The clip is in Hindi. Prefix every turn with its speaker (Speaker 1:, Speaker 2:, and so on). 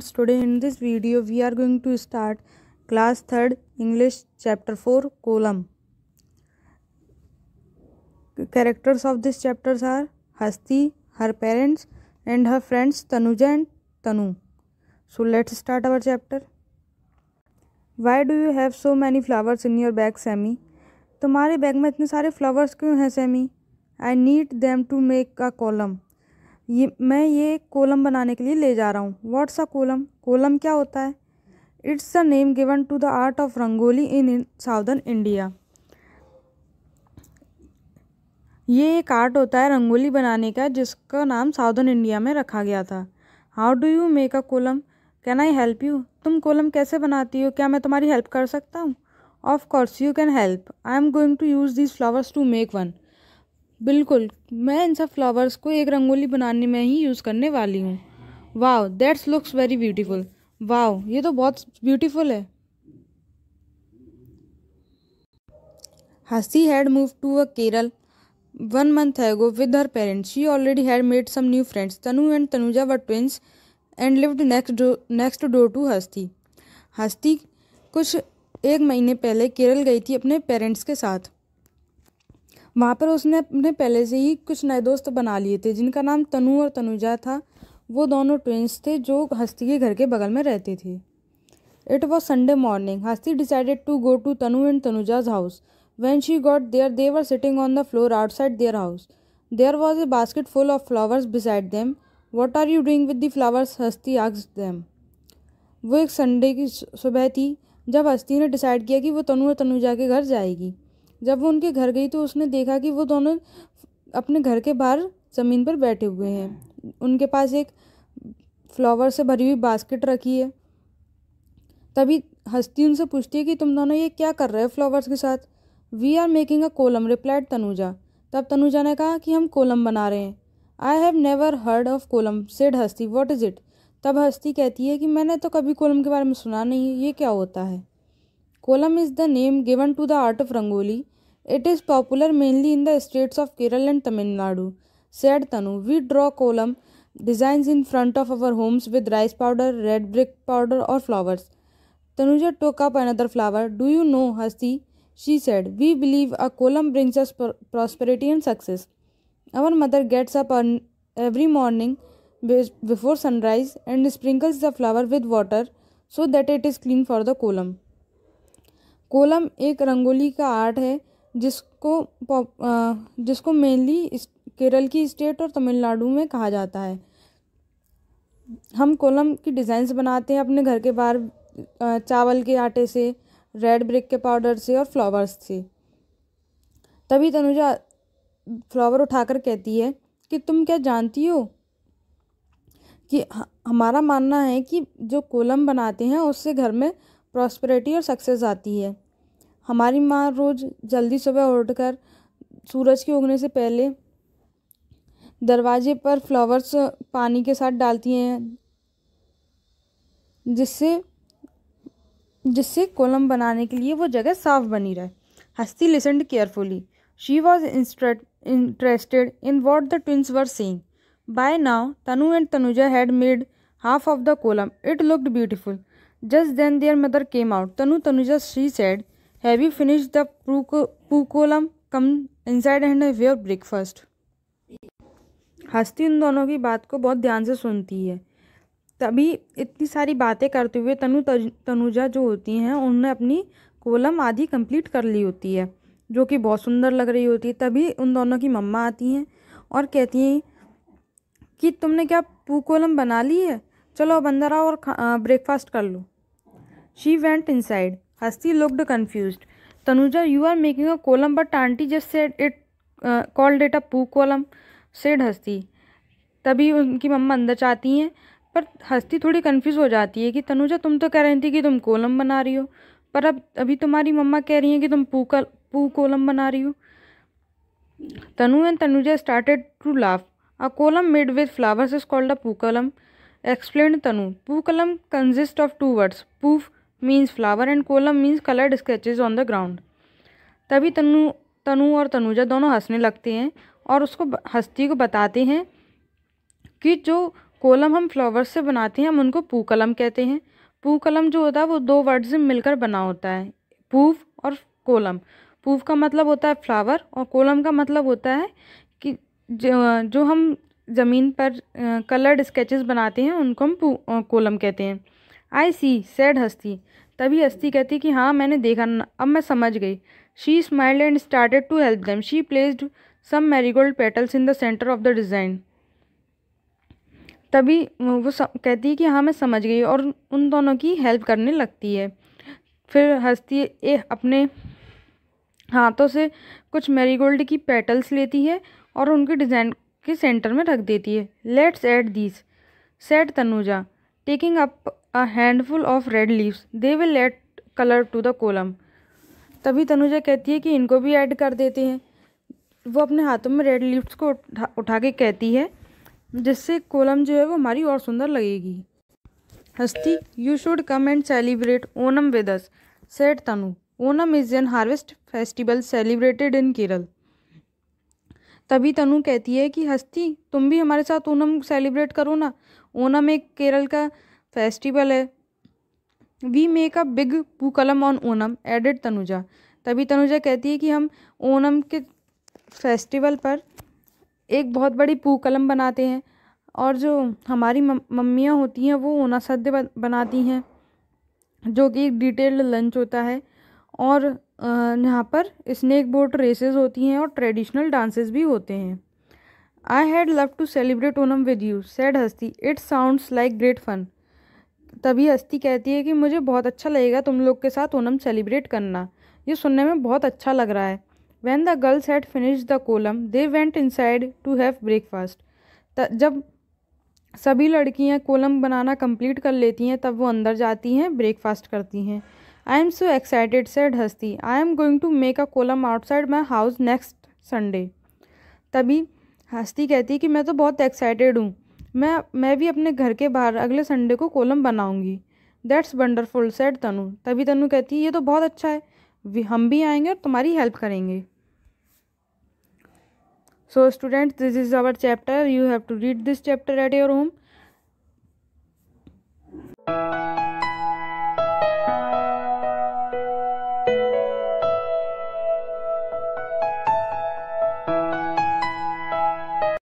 Speaker 1: students today in this video we are going to start class 3rd english chapter 4 column characters of this chapters are hasti her parents and her friends tanuja and tanu so let's start our chapter why do you have so many flowers in your bag sammy तुम्हारे बैग में इतने सारे फ्लावर्स क्यों हैं Sammy I need them to make a kolam ये मैं ये कोलम बनाने के लिए ले जा रहा हूँ व्हाट्स अ कोलम कोलम क्या होता है it's a name given to the art of rangoli in southern India ये एक आर्ट होता है रंगोली बनाने का जिसका नाम साउदर्न इंडिया में रखा गया था how do you make a kolam can I help you तुम कोलम कैसे बनाती हो क्या मैं तुम्हारी हेल्प कर सकता हूँ of course you can help I am going to use these flowers to make one बिल्कुल मैं इन सब फ्लावर्स को एक रंगोली बनाने में ही यूज़ करने वाली हूँ wow that's looks very beautiful wow ये तो बहुत ब्यूटीफुल है Hasi had move to a Kerala one month ago with her parents she already had made some new friends Tanu and Tanuja were twins and lived next do next door to Hasti Hasti कुछ एक महीने पहले केरल गई थी अपने पेरेंट्स के साथ वहाँ पर उसने अपने पहले से ही कुछ नए दोस्त बना लिए थे जिनका नाम तनु और तनुजा था वो दोनों ट्विंस थे जो हस्ती के घर के बगल में रहती थी it was Sunday morning Hasti decided to go to Tanu and Tanuja's house when she got there they were sitting on the floor outside their house house was a basket full of flowers beside beside what are you you with with flowers Hasti asked them वो एक संडे की सुबह थी जब हस्ती ने डिसाइड किया कि वो तनु और तनुजा के घर जाएगी जब वो उनके घर गई तो उसने देखा कि वो दोनों अपने घर के बाहर ज़मीन पर बैठे हुए हैं उनके पास एक फ्लावर से भरी हुई बास्केट रखी है तभी हस्ती उनसे पूछती है कि तुम दोनों ये क्या कर रहे हो फ्लावर्स के साथ we are making a kolam replied Tanuja तब तनुजा ने कहा कि हम कोलम बना रहे हैं I have never heard of kolam said Hasti what is it तब हस्ती कहती है कि मैंने तो कभी कोलम के बारे में सुना नहीं ये क्या होता है kolam is the name given to the art of rangoli it is popular mainly in the states of Kerala and Tamil Nadu said Tanu we draw kolam design in front of our homes with rice powder red brick powder और flowers Tanuja took up other flower do you know Hasti she said we believe a kolam brings us prosperity and success our mother gets up every morning before sunrise and sprinkles the flower with water so that it is clean for the kolam kolam एक रंगोली का आर्ट है जिसको जिसको मेनली केरल की स्टेट और तमिलनाडु में कहा जाता है हम कोलम की डिज़ाइंस बनाते हैं अपने घर के बाहर चावल के आटे से रेड ब्रिक के पाउडर से और फ्लावर्स से तभी तनुजा फ्लावर उठाकर कहती है कि तुम क्या जानती हो कि हमारा मानना है कि जो कोलम बनाते हैं उससे घर में प्रॉस्पेरिटी और सक्सेस आती है हमारी माँ रोज़ जल्दी सुबह उठकर सूरज के उगने से पहले दरवाजे पर फ्लावर्स पानी के साथ डालती हैं जिससे जिससे कोलम बनाने के लिए वो जगह साफ बनी रहे Hasti listened carefully she was interested in what the twins were seeing by now Tanu and Tanuja had made half of the kolam it looked beautiful just then their mother came out Tanu Tanuja she said have you finish the pookolam come inside and have your breakfast Hasti उन दोनों की बात को बहुत ध्यान से सुनती है तभी इतनी सारी बातें करते हुए तनु तनुजा जो होती हैं उन्होंने अपनी कोलम आधी कंप्लीट कर ली होती है जो कि बहुत सुंदर लग रही होती है तभी उन दोनों की मम्मा आती हैं और कहती हैं कि तुमने क्या पू कोलम बना ली है चलो अब अंदर आओ और ब्रेकफास्ट कर लो she went inside Hasti looked confuse Tanuja you are making a kolam but aunty just said it called it a pookolam said हस्ती तभी उनकी मम्मा अंदर चाहती हैं पर हस्ती थोड़ी कन्फ्यूज हो जाती है कि तनुजा तुम तो कह रही थी कि तुम कोलम बना रही हो पर अब अभी तुम्हारी मम्मा कह रही हैं कि तुम पू कल पू कोलम बना रही हो Tanu and Tanuja started to laugh a kolam made with flowers is called a pookolam explain Tanu pookolam consist of two words poo means flower and kolam means coloured sketches on the ground तभी तनु तनु और तनुजा दोनों हंसने लगते हैं और उसको हस्ती को बताते हैं कि जो कोलम हम फ्लावर्स से बनाते हैं हम उनको पू कलम कहते हैं पू कलम जो होता है वो दो वर्ड से मिलकर बना होता है पूव और कोलम पूव का मतलब होता है फ्लावर और कोलम का मतलब होता है कि जो जो हम ज़मीन पर कलर्ड स्केचेस बनाते हैं उनको हम कोलम कहते हैं आई सी सैड हस्ती तभी हस्ती कहती कि हाँ मैंने देखा अब मैं समझ गई she smiled and started to help them she placed some marigold petals in the centre of the design तभी वो कहती है कि हाँ मैं समझ गई और उन दोनों की हेल्प करने लगती है फिर हस्ती ए अपने हाथों से कुछ मैरीगोल्ड की पेटल्स लेती है और उनके डिज़ाइन के सेंटर में रख देती है let's add these said Tanuja taking up a handful of red leaves they will add colour to the kolam तभी तनुजा कहती है कि इनको भी ऐड कर देते हैं वो अपने हाथों में रेड लीव्स को उठा उठा के कहती है जिससे कोलम जो है वो हमारी और सुंदर लगेगी Hasti you should come and celebrate Onam with us said Tanu Onam is an harvest festival celebrated in Kerala तभी तनु कहती है कि हस्ती तुम भी हमारे साथ ओनम सेलिब्रेट करो ना ओनम एक केरल का फेस्टिवल है वी मेक अ बिग पू कलम ऑन ओनम एडिड तनुजा तभी तनुजा कहती है कि हम ओनम के फेस्टिवल पर एक बहुत बड़ी पू कलम बनाते हैं और जो हमारी मम्मियाँ होती हैं वो ओना सद्य बनाती हैं जो कि एक डिटेल्ड लंच होता है और यहाँ पर स्नैक बोट रेसेस होती हैं और ट्रेडिशनल डांसेस भी होते हैं I had love to celebrate Onam with you said Hasti it sounds like great fun तभी हस्ती कहती है कि मुझे बहुत अच्छा लगेगा तुम लोग के साथ ओनम सेलिब्रेट करना ये सुनने में बहुत अच्छा लग रहा है when the girls had finish the kolam they went inside to have breakfast जब सभी लड़कियाँ कोलम बनाना कंप्लीट कर लेती हैं तब वो अंदर जाती हैं ब्रेकफास्ट करती हैं I am so excited said Hasti I am going to make a kolam outside my house next Sunday तभी हस्ती कहती है कि मैं तो बहुत एक्साइटेड हूँ मैं मैं भी अपने घर के बाहर अगले संडे को कोलम बनाऊंगी दैट्स वंडरफुल सेड तनु तभी तनु कहती है ये तो बहुत अच्छा है हम भी आएंगे और तुम्हारी हेल्प करेंगे so students this is our chapter you have to read this chapter at your home